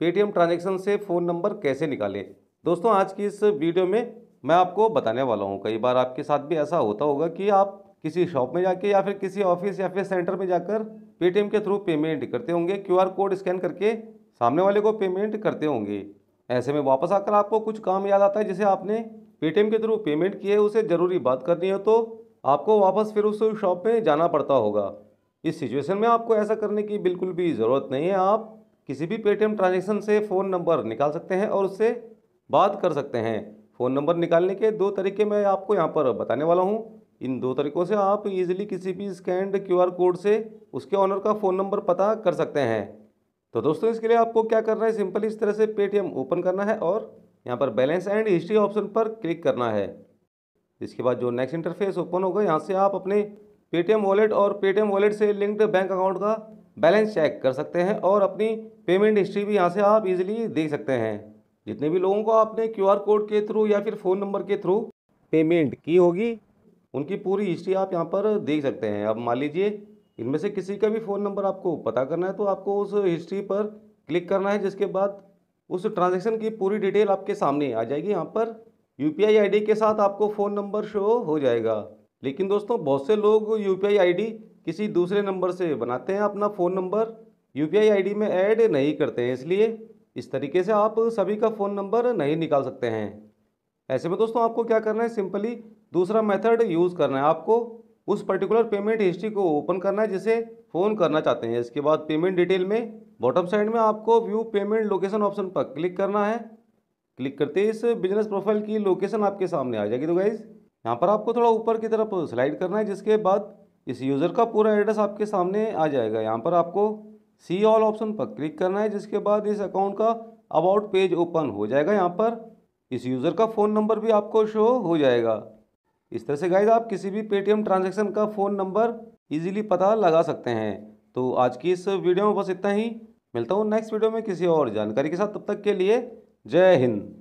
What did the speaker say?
Paytm transaction से phone number कैसे निकालें दोस्तों आज की इस वीडियो में मैं आपको बताने वाला हूँ कई बार आपके साथ भी ऐसा होता होगा कि आप किसी शॉप में जाके या फिर किसी ऑफिस या फिर सेंटर में जाकर पेटीएम के थ्रू पेमेंट करते होंगे क्यूआर कोड स्कैन करके सामने वाले को पेमेंट करते होंगे ऐसे में वापस आकर आपको कुछ काम याद आता है जिसे आपने पेटीएम के थ्रू पेमेंट किए उसे ज़रूरी बात करनी हो तो आपको वापस फिर उस शॉप में जाना पड़ता होगा इस सिचुएशन में आपको ऐसा करने की बिल्कुल भी ज़रूरत नहीं है आप किसी भी पेटीएम ट्रांजेक्शन से फ़ोन नंबर निकाल सकते हैं और उससे बात कर सकते हैं फ़ोन नंबर निकालने के दो तरीके मैं आपको यहाँ पर बताने वाला हूँ इन दो तरीक़ों से आप इजीली किसी भी स्कैंड क्यूआर कोड से उसके ऑनर का फ़ोन नंबर पता कर सकते हैं तो दोस्तों इसके लिए आपको क्या करना है सिंपल इस तरह से पेटीएम ओपन करना है और यहाँ पर बैलेंस एंड हिस्ट्री ऑप्शन पर क्लिक करना है इसके बाद जो नेक्स्ट इंटरफेस ओपन होगा यहाँ से आप अपने पेटीएम वॉलेट और पेटीएम वॉलेट से लिंक्ड बैंक अकाउंट का बैलेंस चेक कर सकते हैं और अपनी पेमेंट हिस्ट्री भी यहाँ से आप इजीली देख सकते हैं जितने भी लोगों को आपने क्यूआर कोड के थ्रू या फिर फ़ोन नंबर के थ्रू पेमेंट की होगी उनकी पूरी हिस्ट्री आप यहाँ पर देख सकते हैं अब मान लीजिए इनमें से किसी का भी फ़ोन नंबर आपको पता करना है तो आपको उस हिस्ट्री पर क्लिक करना है जिसके बाद उस ट्रांजेक्शन की पूरी डिटेल आपके सामने आ जाएगी यहाँ पर यू पी के साथ आपको फ़ोन नंबर शो हो जाएगा लेकिन दोस्तों बहुत से लोग यू पी आई किसी दूसरे नंबर से बनाते हैं अपना फ़ोन नंबर यू पी में ऐड नहीं करते हैं इसलिए इस तरीके से आप सभी का फ़ोन नंबर नहीं निकाल सकते हैं ऐसे में दोस्तों आपको क्या करना है सिंपली दूसरा मेथड यूज़ करना है आपको उस पर्टिकुलर पेमेंट हिस्ट्री को ओपन करना है जिसे फ़ोन करना चाहते हैं इसके बाद पेमेंट डिटेल में बॉटम साइड में आपको व्यू पेमेंट लोकेशन ऑप्शन पर क्लिक करना है क्लिक करते ही इस बिजनेस प्रोफाइल की लोकेशन आपके सामने आ जाएगी तो गाइज़ यहाँ पर आपको थोड़ा ऊपर की तरफ स्लाइड करना है जिसके बाद इस यूज़र का पूरा एड्रेस आपके सामने आ जाएगा यहाँ पर आपको सी ऑल ऑप्शन पर क्लिक करना है जिसके बाद इस अकाउंट का अबाउट पेज ओपन हो जाएगा यहाँ पर इस यूज़र का फ़ोन नंबर भी आपको शो हो जाएगा इस तरह से गाइज आप किसी भी पेटीएम ट्रांजेक्शन का फ़ोन नंबर ईजिली पता लगा सकते हैं तो आज की इस वीडियो में बस इतना ही मिलता हूँ नेक्स्ट वीडियो में किसी और जानकारी के साथ तब तक के लिए जय हिंद